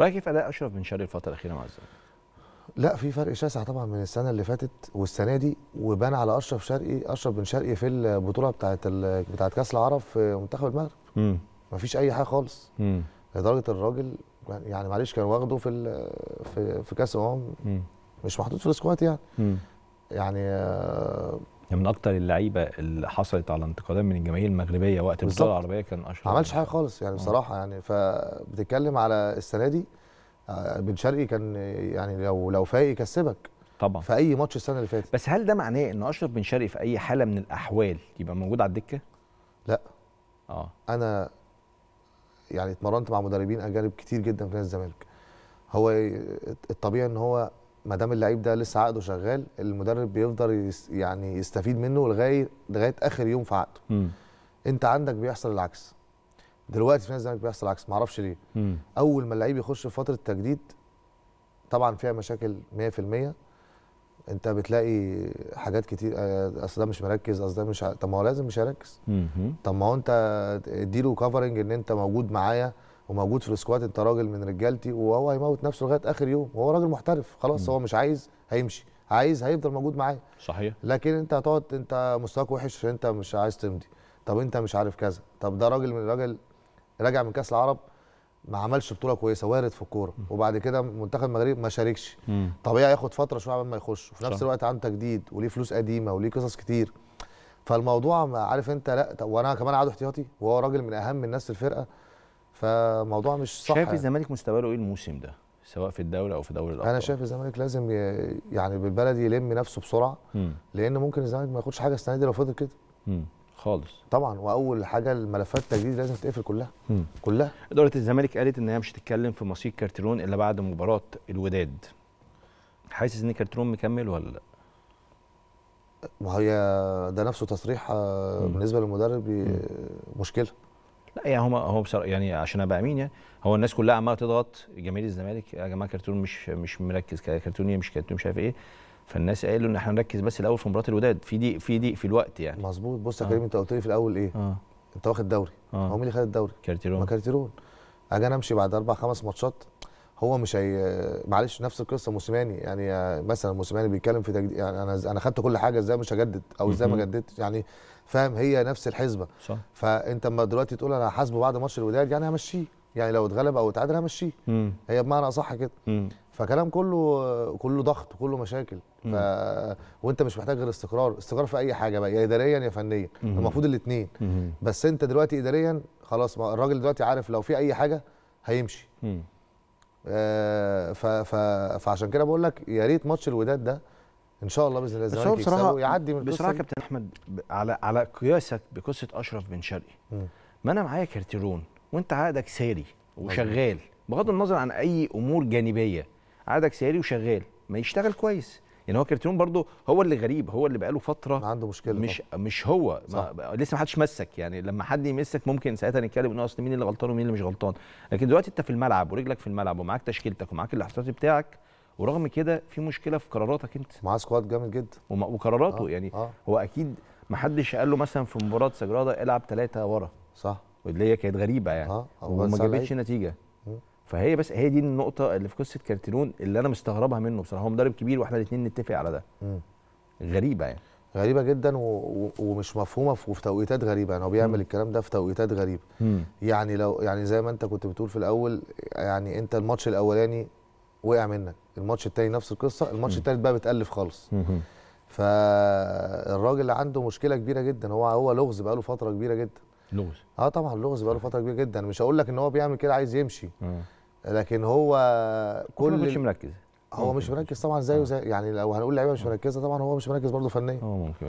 رايك في اداء اشرف بن شرقي الفتره الاخيره مع الزمالك لا في فرق شاسع طبعا من السنه اللي فاتت والسنه دي وبان على اشرف شرقي اشرف بن شرقي في البطوله بتاعه بتاعه كاس العرب في منتخب المغرب امم مفيش اي حاجه خالص امم لدرجه الراجل يعني معلش كان واخده في في, في كاس الامم مش محطوط في السكواد يعني مم. يعني آه، يعني من اكتر اللعيبه اللي حصلت على انتقادات من الجماهير المغربيه وقت البطوله العربيه كان اشهر ما عملش حاجه خالص يعني آه. بصراحه يعني فبتتكلم على السنه دي آه، بن شرقي كان يعني لو لو فايق يكسبك طبعا في اي ماتش السنه اللي فاتت بس هل ده معناه ان اشرف بن شرقي في اي حاله من الاحوال يبقى موجود على الدكه؟ لا اه انا يعني اتمرنت مع مدربين اجانب كتير جدا في نادي الزمالك هو الطبيعي ان هو ما دام اللعيب ده لسه عقده شغال المدرب بيفضل يعني يستفيد منه لغايه لغايه اخر يوم في عقده مم. انت عندك بيحصل العكس دلوقتي في ناس الزمالك بيحصل العكس معرفش ليه مم. اول ما اللعيب يخش في فتره تجديد طبعا فيها مشاكل 100% انت بتلاقي حاجات كتير آه، اصل ده مش مركز اصل ده مش طب ما هو لازم مش هيركز طب ما هو انت اديله كفرنج ان انت موجود معايا وموجود في السكواد انت راجل من رجالتي وهو هيموت نفسه لغايه اخر يوم وهو راجل محترف خلاص م. هو مش عايز هيمشي عايز هيفضل موجود معايا صحيح لكن انت هتقعد انت مستواك وحش انت مش عايز تمضي طب انت مش عارف كذا طب ده راجل من راجل راجع من كاس العرب ما عملش بطوله كويسه وارد في الكوره وبعد كده منتخب المغرب ما شاركش طبيعي ياخد فتره شويه قبل ما يخش وفي نفس الوقت عنده تجديد وليه فلوس قديمه وليه قصص كتير فالموضوع عارف انت لا طب وانا كمان عاد احتياطي وهو راجل من اهم الناس في الفرقه فموضوع مش صح شايف يعني. الزمالك مستواه ايه الموسم ده سواء في الدوري او في دوري الابطال انا شايف الزمالك لازم يعني بالبلدي يلم نفسه بسرعه لان ممكن الزمالك ما ياخدش حاجه السنه دي لو فضل كده م. خالص طبعا واول حاجه الملفات التجديد لازم تقفل كلها مم. كلها اداره الزمالك قالت ان هي مش هتتكلم في مصير كارترون الا بعد مباراه الوداد حاسس ان كارترون مكمل ولا لا ما هي ده نفسه تصريح آه، بالنسبه للمدرب مشكله يعني هم هو يعني عشان ابقى امين يعني هو الناس كلها عماله تضغط جماهير الزمالك يا جماعه كرتون مش مش مركز كرتونيه مش كرتون مش عارف ايه فالناس قالوا ان احنا نركز بس الاول في مباراه الوداد في ضيق في ضيق في الوقت يعني مظبوط بص يا آه. كريم انت قلت لي في الاول ايه آه. انت واخد دوري آه. هو مين اللي خد الدوري كارتيرون ما كارتيرون اجي انا امشي بعد اربع خمس ماتشات هو مش هي معلش نفس القصه موسيماني يعني مثلا موسيماني بيتكلم في تجديد يعني انا انا خدت كل حاجه ازاي مش هجدد او ازاي ما جددتش يعني فاهم هي نفس الحسبه صح. فانت اما دلوقتي تقول انا هحاسبه بعد ماتش الوداد يعني همشيه يعني لو اتغلب او اتعادل همشيه هي بمعنى اصح كده مم. فكلام كله كله ضغط كله مشاكل ف... وانت مش محتاج غير استقرار استقرار في اي حاجه بقى يا اداريا يا فنيا المفروض الاثنين بس انت دلوقتي اداريا خلاص الراجل دلوقتي عارف لو في اي حاجه هيمشي مم. آه، فعشان كده بقول لك يا ريت ماتش الوداد ده ان شاء الله باذن الله الزمالك يكسبه يعدي من بصراحه كابتن احمد على على قياسك بقصه اشرف بن شرقي ما انا معايا كارتيرون وانت عقدك ساري وشغال بغض النظر عن اي امور جانبيه عقدك ساري وشغال ما يشتغل كويس يعني هو كرتون برضه هو اللي غريب هو اللي بقاله فتره عنده مشكله مش طبعا. مش هو صح. ما لسه ما حدش مسك يعني لما حد يمسك ممكن ساعتها نتكلم ان اصل مين اللي غلطان ومين اللي مش غلطان لكن دلوقتي انت في الملعب ورجلك في الملعب ومعاك تشكيلتك ومعاك الاحتياطي بتاعك ورغم كده في مشكله في قراراتك انت معاه سكواد جامد جدا وقراراته آه. يعني آه. هو اكيد ما حدش قال له مثلا في مباراه سجراده العب ثلاثه ورا صح واللي هي كانت غريبه يعني آه. آه، وما جابتش نتيجه فهي بس هي دي النقطه اللي في قصه كارتيرون اللي انا مستغربها منه بصراحه هو مدرب كبير واحنا الاثنين نتفق على ده غريبه يعني غريبه جدا و... ومش مفهومه وفي توقيتات غريبه يعني هو بيعمل م. الكلام ده في توقيتات غريبه يعني لو يعني زي ما انت كنت بتقول في الاول يعني انت الماتش الاولاني وقع منك الماتش التاني نفس القصه الماتش التالت بقى بتالف خالص م. فالراجل عنده مشكله كبيره جدا هو هو لغز بقى له فتره كبيره جدا لغز اه طبعا لغز بقى له فتره كبيره جدا مش هقول لك ان هو بيعمل كده عايز يمشي لكن هو كل مش مركز هو مش مركز طبعا زيه آه. زي يعني لو هنقول لعيبه مش مركزه طبعا هو مش مركز برضه فنيا